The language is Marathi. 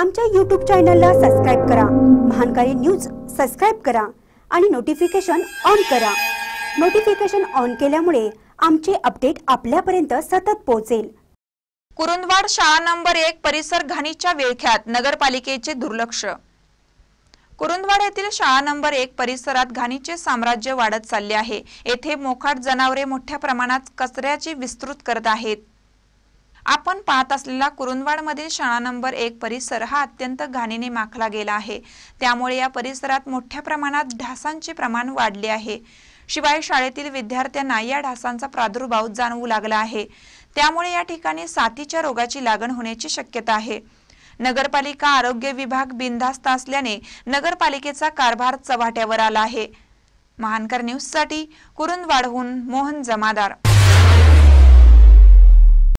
आमच्या यूट्यूब चॅनलला सबस्क्राईब करा महानकारी न्यूज सबस्क्राईब करा आणि नोटिफिकेशन ऑन करा नोटिफिकेशन ऑन केल्यामुळे आमचे अपडेट आपल्यापर्यंत सतत पोहोचेल कुरुंदवाड शाळा नंबर एक परिसर घाणीच्या विळख्यात नगरपालिकेचे दुर्लक्ष कुरुंदवाड येथील शाळा नंबर एक परिसरात घाणीचे साम्राज्य वाढत चालले आहे येथे मोखाट जनावरे मोठ्या प्रमाणात कचऱ्याची विस्तृत करत आहेत आपण पाहत असलेला मधील शाळा नंबर एक परिसर हा अत्यंत घाणीने माखला गेला आहे त्यामुळे या परिसरात मोठ्या प्रमाणात ढासांचे प्रमाण वाढले आहे शिवाय शाळेतील विद्यार्थ्यांना या ढासांचा प्रादुर्भाव जाणवू लागला आहे त्यामुळे या ठिकाणी साथीच्या रोगाची लागण होण्याची शक्यता आहे नगरपालिका आरोग्य विभाग बिनधास्त असल्याने नगरपालिकेचा कारभार चव्हाट्यावर आला आहे महानकर न्यूज साठी कुरुंदवाडहून मोहन जमादार